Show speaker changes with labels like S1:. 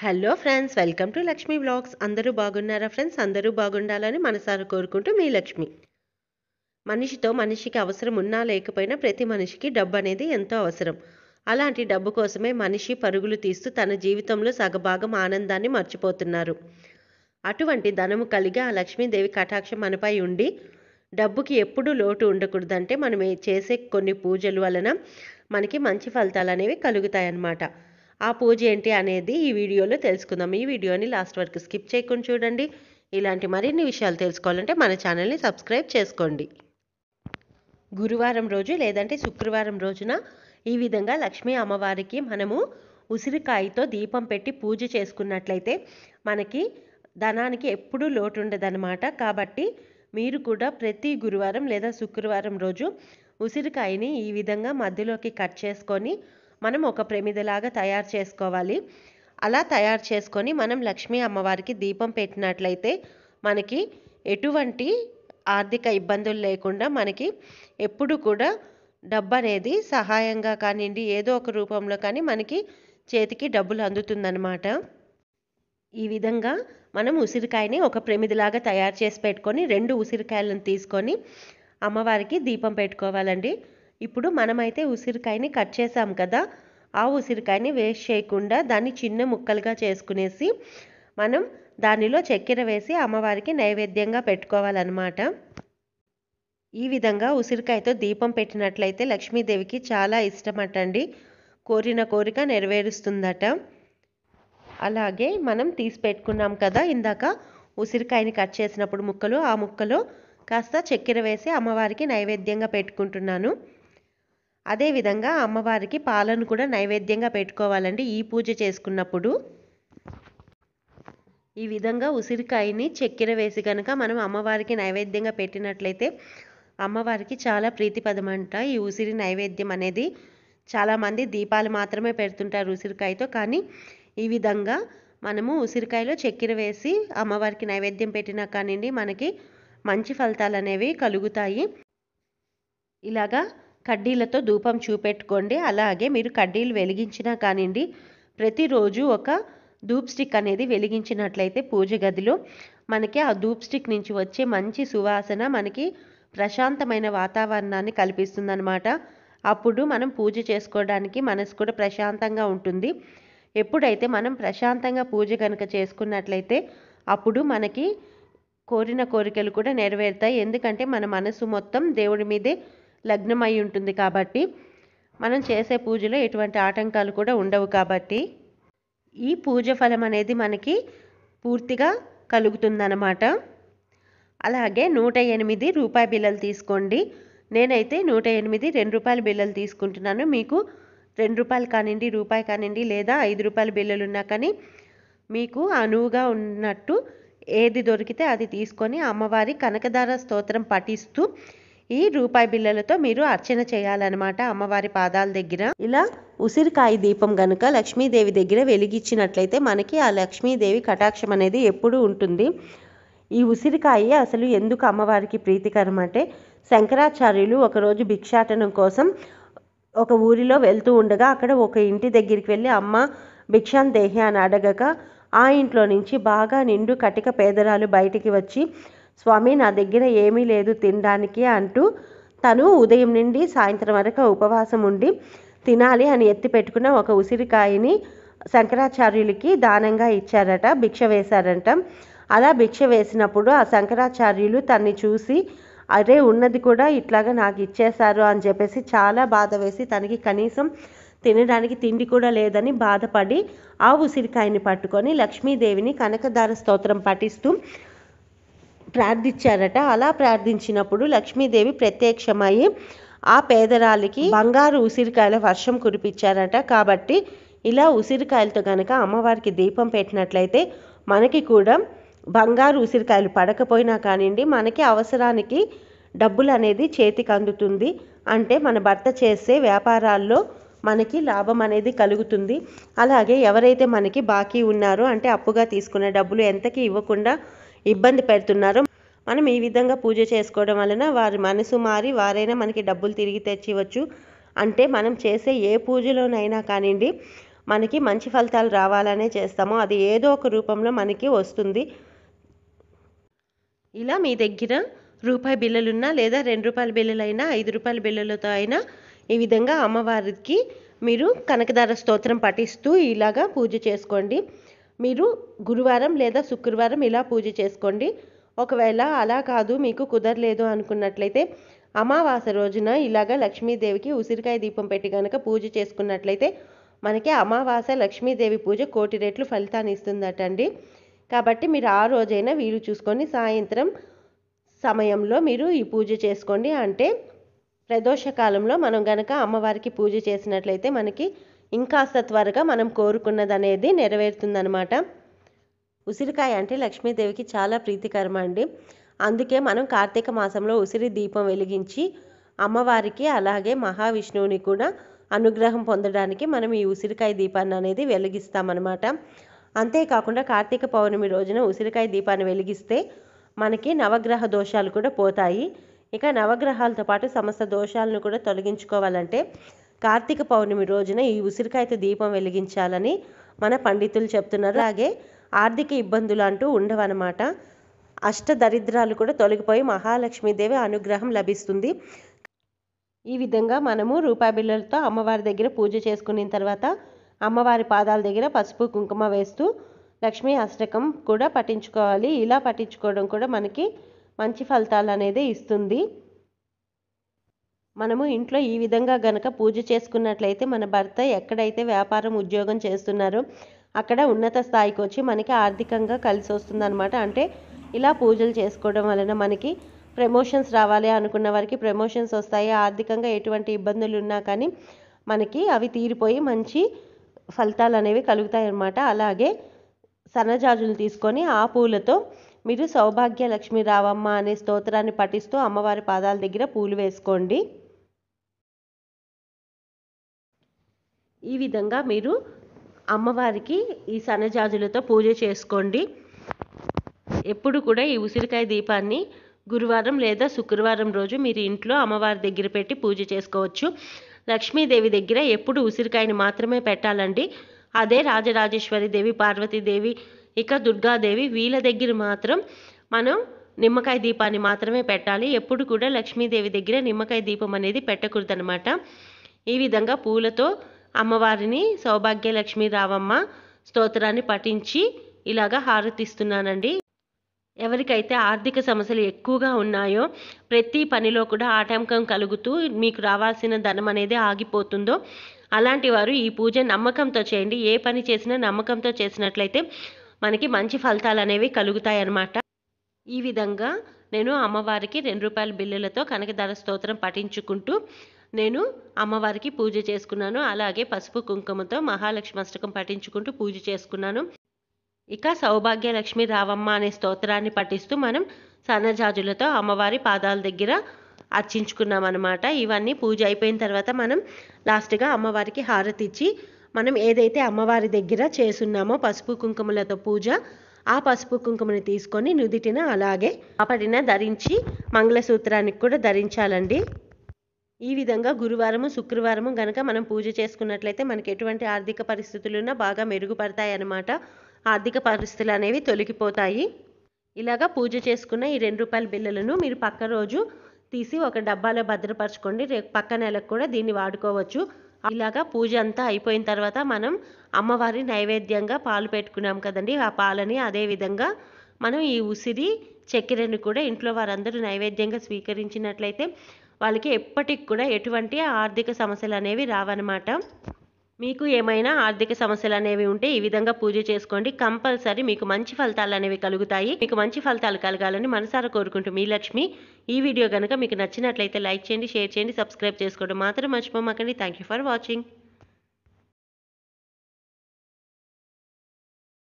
S1: hello friends welcome to Lakshmi blogs అందరూ బాగున్నారా friends అందరూ బాగుండాలని మనసారా కోరుకుంటూ మీ లక్ష్మి మనిషితో మనిషికి అవసరం ఉన్నా లేకపోయినా ప్రతి మనిషికి డబ్బు అనేది ఎంతో అవసరం అలాంటి డబ్బు కోసమే మనిషి పరుగులు తీస్తూ తన జీవితంలో సగభాగం ఆనందాన్ని మర్చిపోతున్నారు అటువంటి ధనము కలిగి ఆ లక్ష్మీదేవి కటాక్షం మనపై ఉండి డబ్బుకి ఎప్పుడు లోటు ఉండకూడదంటే మనం చేసే కొన్ని పూజలు వలన మనకి మంచి ఫలితాలు అనేవి కలుగుతాయన్నమాట ఆ పూజ ఏంటి అనేది ఈ వీడియోలో తెలుసుకుందాం ఈ వీడియోని లాస్ట్ వరకు స్కిప్ చేయకుండా చూడండి ఇలాంటి మరిన్ని విషయాలు తెలుసుకోవాలంటే మన ఛానల్ని సబ్స్క్రైబ్ చేసుకోండి గురువారం రోజు లేదంటే శుక్రవారం రోజున ఈ విధంగా లక్ష్మీ అమ్మవారికి మనము ఉసిరికాయతో దీపం పెట్టి పూజ చేసుకున్నట్లయితే మనకి ధనానికి ఎప్పుడూ లోటు ఉండదన్నమాట కాబట్టి మీరు కూడా ప్రతి గురువారం లేదా శుక్రవారం రోజు ఉసిరికాయని ఈ విధంగా మధ్యలోకి కట్ చేసుకొని మనం ఒక ప్రమిదలాగా తయారు చేసుకోవాలి అలా తయారు చేసుకొని మనం లక్ష్మీ అమ్మవారికి దీపం పెట్టినట్లయితే మనకి ఎటువంటి ఆర్థిక ఇబ్బందులు లేకుండా మనకి ఎప్పుడు కూడా డబ్బు అనేది సహాయంగా కానివ్వండి ఏదో ఒక రూపంలో కానీ మనకి చేతికి డబ్బులు అందుతుందన్నమాట ఈ విధంగా మనం ఉసిరికాయని ఒక ప్రమిదిలాగా తయారు చేసి పెట్టుకొని రెండు ఉసిరికాయలను తీసుకొని అమ్మవారికి దీపం పెట్టుకోవాలండి ఇప్పుడు మనమైతే ఉసిరికాయని కట్ చేసాం కదా ఆ ఉసిరికాయని వేస్ట్ చేయకుండా దాన్ని చిన్న ముక్కలుగా చేసుకునేసి మనం దానిలో చక్కెర వేసి అమ్మవారికి నైవేద్యంగా పెట్టుకోవాలన్నమాట ఈ విధంగా ఉసిరికాయతో దీపం పెట్టినట్లయితే లక్ష్మీదేవికి చాలా ఇష్టమటండి కోరిన కోరిక నెరవేరుస్తుందట అలాగే మనం తీసి పెట్టుకున్నాం కదా ఇందాక ఉసిరికాయని కట్ చేసినప్పుడు ముక్కలు ఆ ముక్కలో కాస్త చక్కెర వేసి అమ్మవారికి నైవేద్యంగా పెట్టుకుంటున్నాను అదేవిధంగా అమ్మవారికి పాలను కూడా నైవేద్యంగా పెట్టుకోవాలండి ఈ పూజ చేసుకున్నప్పుడు ఈ విధంగా ఉసిరికాయని చక్కెర వేసి కనుక మనం అమ్మవారికి నైవేద్యంగా పెట్టినట్లయితే అమ్మవారికి చాలా ప్రీతిపదమంట ఈ ఉసిరి నైవేద్యం అనేది చాలామంది దీపాలు మాత్రమే పెడుతుంటారు ఉసిరికాయతో కానీ ఈ విధంగా మనము ఉసిరికాయలో చక్కెర వేసి అమ్మవారికి నైవేద్యం పెట్టినా కానివ్వండి మనకి మంచి ఫలితాలు అనేవి కలుగుతాయి ఇలాగా కడ్డీలతో ధూపం చూపెట్టుకోండి అలాగే మీరు కడ్డీలు వెలిగించినా కానివ్వండి ప్రతిరోజు ఒక ధూప్ స్టిక్ అనేది వెలిగించినట్లయితే పూజ గదిలో మనకి ఆ ధూప్ స్టిక్ నుంచి వచ్చే మంచి సువాసన మనకి ప్రశాంతమైన వాతావరణాన్ని కల్పిస్తుందన్నమాట అప్పుడు మనం పూజ చేసుకోవడానికి మనసు కూడా ప్రశాంతంగా ఉంటుంది ఎప్పుడైతే మనం ప్రశాంతంగా పూజ కనుక చేసుకున్నట్లయితే అప్పుడు మనకి కోరిన కోరికలు కూడా నెరవేరుతాయి ఎందుకంటే మన మనసు మొత్తం దేవుడి మీదే లగ్నమై ఉంటుంది కాబట్టి మనం చేసే పూజలో ఎటువంటి ఆటంకాలు కూడా ఉండవు కాబట్టి ఈ పూజ ఫలం అనేది మనకి పూర్తిగా కలుగుతుందన్నమాట అలాగే నూట ఎనిమిది రూపాయి బిల్లలు తీసుకోండి నేనైతే నూట ఎనిమిది రెండు రూపాయల బిల్లలు తీసుకుంటున్నాను మీకు రెండు రూపాయలు కానివ్వండి రూపాయి కానివ్వండి లేదా ఐదు రూపాయల బిల్లలు ఉన్నా కానీ మీకు అనువుగా ఉన్నట్టు ఏది దొరికితే అది తీసుకొని అమ్మవారి కనకదార స్తోత్రం పఠిస్తూ ఈ రూపాయి బిళ్ళలతో మీరు అర్చన చేయాలన్నమాట అమ్మవారి పాదాల దగ్గర ఇలా ఉసిరికాయ దీపం గనుక లక్ష్మీదేవి దగ్గర వెలిగించినట్లయితే మనకి ఆ లక్ష్మీదేవి కటాక్షం అనేది ఎప్పుడూ ఉంటుంది ఈ ఉసిరికాయ అసలు ఎందుకు అమ్మవారికి ప్రీతికరం అంటే శంకరాచార్యులు ఒకరోజు భిక్షాటనం కోసం ఒక ఊరిలో వెళ్తూ ఉండగా అక్కడ ఒక ఇంటి దగ్గరికి వెళ్ళి అమ్మ భిక్షాన్ దేహి అని అడగక ఆ ఇంట్లో నుంచి బాగా నిండు కటిక పేదరాలు బయటికి వచ్చి స్వామి నా దగ్గర ఏమీ లేదు తినడానికి అంటూ తను ఉదయం నుండి సాయంత్రం వరకు ఉపవాసం ఉండి తినాలి అని ఎత్తి పెట్టుకున్న ఒక ఉసిరికాయని శంకరాచార్యులకి దానంగా ఇచ్చారట భిక్ష వేశారంట అలా భిక్ష వేసినప్పుడు ఆ శంకరాచార్యులు తన్ని చూసి అరే ఉన్నది కూడా ఇట్లాగా నాకు ఇచ్చేశారు అని చెప్పేసి చాలా బాధ వేసి తనకి కనీసం తినడానికి తిండి కూడా లేదని బాధపడి ఆ ఉసిరికాయని పట్టుకొని లక్ష్మీదేవిని కనకదార స్తోత్రం పఠిస్తూ ప్రార్థించారట అలా ప్రార్థించినప్పుడు లక్ష్మీదేవి ప్రత్యక్షమై ఆ పేదరాలికి బంగారు ఉసిరికాయల వర్షం కురిపించారట కాబట్టి ఇలా ఉసిరికాయలతో కనుక అమ్మవారికి దీపం పెట్టినట్లయితే మనకి కూడా బంగారు ఉసిరికాయలు పడకపోయినా కానివ్వండి మనకి అవసరానికి డబ్బులు అనేది చేతికి అందుతుంది అంటే మన భర్త చేసే వ్యాపారాల్లో మనకి లాభం అనేది కలుగుతుంది అలాగే ఎవరైతే మనకి బాకీ ఉన్నారో అంటే అప్పుగా తీసుకున్న డబ్బులు ఎంతకి ఇవ్వకుండా ఇబ్బంది పెడుతున్నారు మనం ఈ విధంగా పూజ చేసుకోవడం వలన వారి మనసు మారి వారైనా మనకి డబ్బులు తిరిగి తెచ్చివచ్చు అంటే మనం చేసే ఏ పూజలోనైనా కానివ్వండి మనకి మంచి ఫలితాలు రావాలనే చేస్తాము అది ఏదో ఒక రూపంలో మనకి వస్తుంది ఇలా మీ దగ్గర రూపాయి బిల్లులున్నా లేదా రెండు రూపాయల బిల్లులైనా ఐదు రూపాయల బిల్లులతో అయినా ఈ విధంగా అమ్మవారికి మీరు కనకదార స్తోత్రం పఠిస్తూ ఇలాగా పూజ చేసుకోండి మీరు గురువారం లేదా శుక్రవారం ఇలా పూజ చేసుకోండి ఒకవేళ అలా కాదు మీకు కుదరలేదు అనుకున్నట్లయితే అమావాస రోజున ఇలాగ లక్ష్మీదేవికి ఉసిరికాయ దీపం పెట్టి కనుక పూజ చేసుకున్నట్లయితే మనకి అమావాస లక్ష్మీదేవి పూజ కోటి రెట్లు ఫలితాన్ని ఇస్తుందట అండి కాబట్టి మీరు ఆ రోజైనా వీలు చూసుకొని సాయంత్రం సమయంలో మీరు ఈ పూజ చేసుకోండి అంటే ప్రదోష కాలంలో మనం గనక అమ్మవారికి పూజ చేసినట్లయితే మనకి ఇంకాస్త త్వరగా మనం కోరుకున్నది అనేది నెరవేరుతుందనమాట ఉసిరికాయ అంటే లక్ష్మీదేవికి చాలా ప్రీతికరం అండి అందుకే మనం కార్తీక మాసంలో ఉసిరి దీపం వెలిగించి అమ్మవారికి అలాగే మహావిష్ణువుని కూడా అనుగ్రహం పొందడానికి మనం ఈ ఉసిరికాయ దీపాన్ని అనేది వెలిగిస్తామన్నమాట అంతేకాకుండా కార్తీక పౌర్ణమి రోజున ఉసిరికాయ దీపాన్ని వెలిగిస్తే మనకి నవగ్రహ దోషాలు కూడా పోతాయి ఇక నవగ్రహాలతో పాటు సమస్త దోషాలను కూడా తొలగించుకోవాలంటే కార్తీక పౌర్ణమి రోజున ఈ ఉసిరికాయతో దీపం వెలిగించాలని మన పండితులు చెప్తున్నారు అలాగే ఆర్థిక ఇబ్బందులు అంటూ ఉండవన్నమాట అష్ట దరిద్రాలు కూడా తొలగిపోయి మహాలక్ష్మీదేవి అనుగ్రహం లభిస్తుంది ఈ విధంగా మనము రూపాయి బిళ్ళలతో అమ్మవారి దగ్గర పూజ చేసుకున్న తర్వాత అమ్మవారి పాదాల దగ్గర పసుపు కుంకుమ వేస్తూ లక్ష్మీ అష్టకం కూడా పట్టించుకోవాలి ఇలా పట్టించుకోవడం కూడా మనకి మంచి ఫలితాలు అనేది ఇస్తుంది మనము ఇంట్లో ఈ విధంగా గనక పూజ చేసుకున్నట్లయితే మన భర్త ఎక్కడైతే వ్యాపారం ఉద్యోగం చేస్తున్నారో అక్కడ ఉన్నత స్థాయికి వచ్చి మనకి ఆర్థికంగా కలిసి వస్తుందన్నమాట అంటే ఇలా పూజలు చేసుకోవడం వలన మనకి ప్రమోషన్స్ రావాలి అనుకున్న వారికి ప్రమోషన్స్ వస్తాయి ఆర్థికంగా ఎటువంటి ఇబ్బందులు ఉన్నా కానీ మనకి అవి తీరిపోయి మంచి ఫలితాలు అనేవి కలుగుతాయి అన్నమాట అలాగే సన్నజాజులు తీసుకొని ఆ పూలతో మీరు సౌభాగ్య లక్ష్మి రావమ్మ అనే స్తోత్రాన్ని పఠిస్తూ అమ్మవారి పాదాల దగ్గర పూలు వేసుకోండి ఈ విధంగా మీరు అమ్మవారికి ఈ సన్నజాజులతో పూజ చేసుకోండి ఎప్పుడు కూడా ఈ ఉసిరికాయ దీపాన్ని గురువారం లేదా శుక్రవారం రోజు మీరు ఇంట్లో అమ్మవారి దగ్గర పెట్టి పూజ చేసుకోవచ్చు లక్ష్మీదేవి దగ్గర ఎప్పుడు ఉసిరికాయని మాత్రమే పెట్టాలండి అదే రాజరాజేశ్వరి దేవి పార్వతీదేవి ఇక దుర్గాదేవి వీళ్ళ దగ్గర మాత్రం మనం నిమ్మకాయ దీపాన్ని మాత్రమే పెట్టాలి ఎప్పుడు కూడా లక్ష్మీదేవి దగ్గర నిమ్మకాయ దీపం అనేది పెట్టకూడదనమాట ఈ విధంగా పూలతో అమ్మవారిని సౌభాగ్యలక్ష్మి రావమ్మ స్తోత్రాన్ని పఠించి ఇలాగా హారతిస్తున్నానండి ఎవరికైతే ఆర్థిక సమస్యలు ఎక్కువగా ఉన్నాయో ప్రతి పనిలో కూడా ఆటంకం కలుగుతూ మీకు రావాల్సిన ధనం అనేది ఆగిపోతుందో అలాంటి వారు ఈ పూజ నమ్మకంతో చేయండి ఏ పని చేసినా నమ్మకంతో చేసినట్లయితే మనకి మంచి ఫలితాలు అనేవి కలుగుతాయి అన్నమాట ఈ విధంగా నేను అమ్మవారికి రెండు రూపాయల బిల్లులతో కనకధర స్తోత్రం పఠించుకుంటూ నేను అమ్మవారికి పూజ చేసుకున్నాను అలాగే పసుపు కుంకుమతో మహాలక్ష్మి అష్టకం పఠించుకుంటూ పూజ చేసుకున్నాను ఇక సౌభాగ్యలక్ష్మి రావమ్మ అనే స్తోత్రాన్ని పఠిస్తూ మనం సన్నజాజులతో అమ్మవారి పాదాల దగ్గర అర్చించుకున్నాం అనమాట ఇవన్నీ పూజ అయిపోయిన తర్వాత మనం లాస్ట్గా అమ్మవారికి హారతి ఇచ్చి మనం ఏదైతే అమ్మవారి దగ్గర చేసున్నామో పసుపు కుంకుమలతో పూజ ఆ పసుపు కుంకుమని తీసుకొని నుదిటిన అలాగే అప్పటిన ధరించి మంగళసూత్రానికి కూడా ధరించాలండి ఈ విధంగా గురువారము శుక్రవారము గనక మనం పూజ చేసుకున్నట్లయితే మనకి ఎటువంటి ఆర్థిక పరిస్థితులున్నా బాగా మెరుగుపడతాయి అన్నమాట ఆర్థిక పరిస్థితులు అనేవి తొలగిపోతాయి ఇలాగా పూజ చేసుకున్న ఈ రెండు రూపాయల బిల్లులను మీరు పక్క రోజు తీసి ఒక డబ్బాలో భద్రపరచుకోండి రేపు పక్క నెలకు కూడా దీన్ని వాడుకోవచ్చు ఇలాగా పూజ అంతా అయిపోయిన తర్వాత మనం అమ్మవారి నైవేద్యంగా పాలు పెట్టుకున్నాం కదండి ఆ పాలని అదేవిధంగా మనం ఈ ఉసిరి చక్కెరను కూడా ఇంట్లో వారందరూ నైవేద్యంగా స్వీకరించినట్లయితే వాళ్ళకి ఎప్పటికి కూడా ఎటువంటి ఆర్థిక సమస్యలు అనేవి రావన్నమాట మీకు ఏమైనా ఆర్థిక సమస్యలు అనేవి ఉంటే ఈ విధంగా పూజ చేసుకోండి కంపల్సరీ మీకు మంచి ఫలితాలు అనేవి కలుగుతాయి మీకు మంచి ఫలితాలు కలగాలని మనసారా కోరుకుంటూ మీ లక్ష్మి ఈ వీడియో కనుక మీకు నచ్చినట్లయితే లైక్ చేయండి షేర్ చేయండి సబ్స్క్రైబ్ చేసుకోవడం మాత్రం మర్చిపోమాకండి థ్యాంక్ యూ ఫర్ వాచింగ్